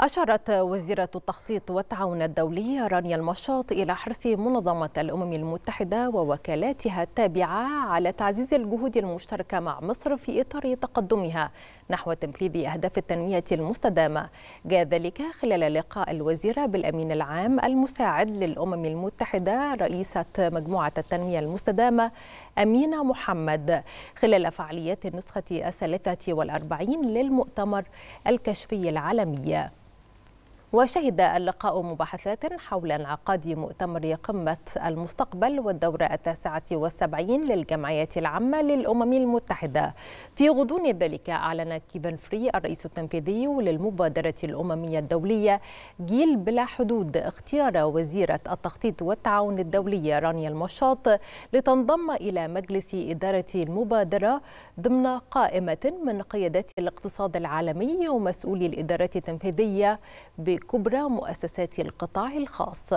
أشارت وزيرة التخطيط والتعاون الدولي رانيا المشاط إلى حرص منظمة الأمم المتحدة ووكالاتها التابعة على تعزيز الجهود المشتركة مع مصر في إطار تقدمها نحو تنفيذ أهداف التنمية المستدامة جاء ذلك خلال لقاء الوزيرة بالأمين العام المساعد للأمم المتحدة رئيسة مجموعة التنمية المستدامة أمينة محمد خلال فعاليات النسخة الثلاثة والأربعين للمؤتمر الكشفي العالمي وشهد اللقاء مباحثات حول انعقاد مؤتمر قمة المستقبل والدورة التاسعة والسبعين للجمعية العامة للأمم المتحدة في غضون ذلك أعلن كيفن فري الرئيس التنفيذي للمبادرة الأممية الدولية جيل بلا حدود اختيار وزيرة التخطيط والتعاون الدولي رانيا المشاط لتنضم إلى مجلس إدارة المبادرة ضمن قائمة من قيادات الاقتصاد العالمي ومسؤولي الإدارات التنفيذية كبرى مؤسسات القطاع الخاص